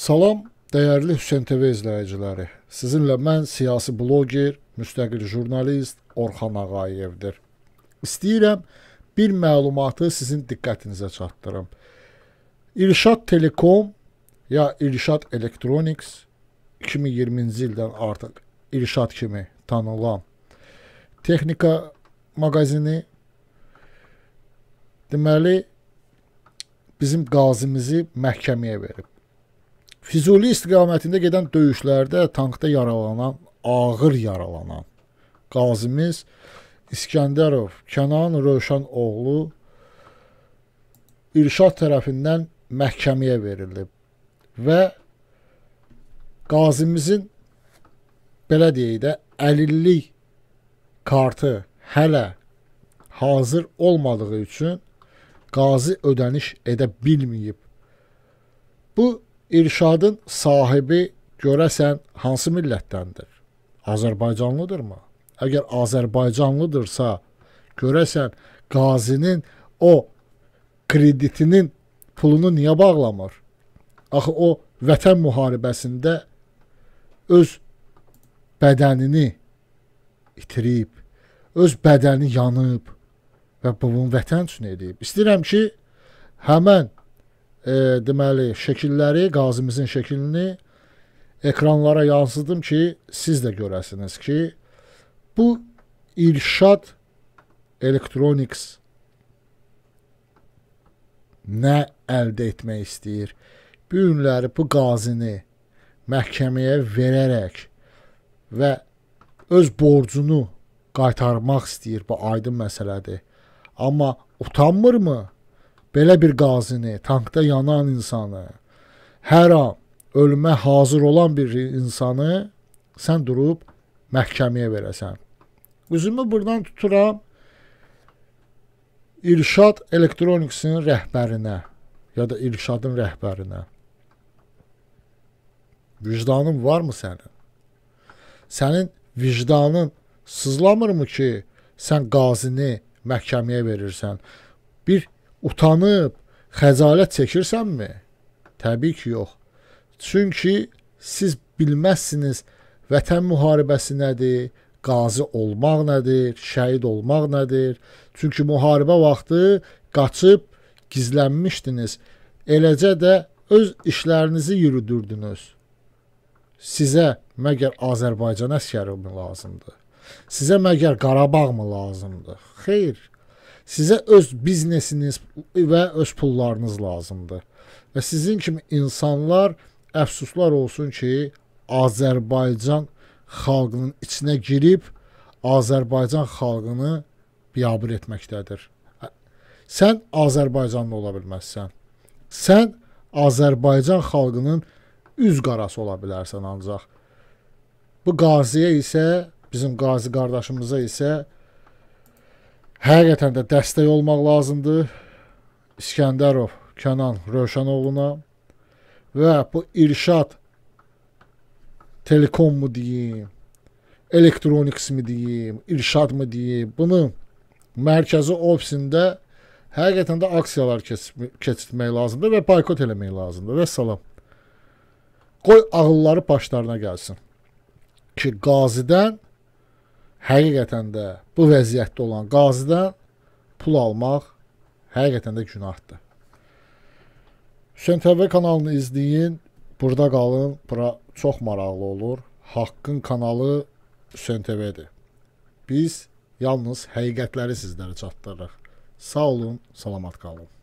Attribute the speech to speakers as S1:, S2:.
S1: Salam, dəyərli Hüseyn TV izləyiciləri. Sizinlə mən siyasi bloger, müstəqil jurnalist Orxan Ağayevdir. İstəyirəm bir məlumatı sizin diqqətinizə çatdırım. İrşad Telekom ya İrşad Electronics 2020-ci ildən artıq İrşad kimi tanınan texnika mağazini deməli bizim qazimizi məhkəməyə verib. Füzuli istiqamətində gedən döyüşlərdə tankda yaralanan, ağır yaralanan qazimiz İskəndərov Kənan Rövşan oğlu İrşad tərəfindən məhkəməyə verilib və qazimizin belə deyək də əlillik kartı hələ hazır olmadığı üçün qazi ödəniş edə bilməyib. Bu irşadın sahibi görəsən hansı millətdəndir? Azərbaycanlıdırmı? Əgər Azərbaycanlıdırsa, görəsən qazinin o kreditinin pulunu niyə bağlamır? Axı o vətən müharibəsində öz bədənini itirib, öz bədəni yanıb və bunu vətən üçün edib. İstəyirəm ki, həmən e, deməli şəkilləri, qazimizin şəklini ekranlara yansıdım ki, siz də görəsiniz ki, bu İrşad Electronics nə əldə etmək istəyir? Bu günləri bu qazini məhkəməyə verərək və öz borcunu qaytarmaq istəyir. Bu aydın məsələdir. Amma utanmırmı? belə bir qazini, tankda yanan insanı, hər an ölümə hazır olan bir insanı sən durub məhkəməyə verəsən. Üzümü burdan tuturam İrşad Elektroniksin rəhbərinə ya da İrşadın rəhbərinə. Vicdanın varmı sənin? Sənin vicdanın sızlamırmı ki, sən qazini məhkəməyə verirsən? Bir utanıb xəcalət çəkirsənmi? Təbii ki, yox. Çünki siz bilməzsiniz vətən müharibəsi nədir, qazi olmaq nədir, şəhid olmaq nədir. Çünki müharibə vaxtı qaçıb gizlənmişdiniz. Eləcə də öz işlərinizi yürüdürdünüz. Sizə məgər Azərbaycan əskəri mi lazımdır? Sizə məgər Qarabağ mı lazımdır? Xeyr. Sizə öz biznesiniz və öz pullarınız lazımdır. Və sizin kimi insanlar əfsuslar olsun ki, Azərbaycan xalqının içinə girib Azərbaycan xalqını biabır etməkdədir. Sən Azərbaycanlı ola bilməzsən. Sən Azərbaycan xalqının üz qarası ola bilərsən ancaq. Bu qaziyə isə, bizim qazi qardaşımıza isə Həqiqətən də dəstək olmaq lazımdır İskəndərov, Kənan Rövşənoğluna və bu İrşad Telekom mu deyim, Elektroniks mi deyim, İrşad mı deyim, bunu mərkəzi ofisində həqiqətən də aksiyalar keçirtmək lazımdır və boykot eləmək lazımdır və salam. Qoy ağılları başlarına gəlsin ki, qazidən həqiqətən də bu vəziyyətdə olan qazidən pul almaq həqiqətən də günahdır. Hüseyn TV kanalını izləyin, burada qalın, bura çox maraqlı olur. Haqqın kanalı Hüseyn TV-dir. Biz yalnız həqiqətləri sizlərə çatdırırıq. Sağ olun, salamat qalın.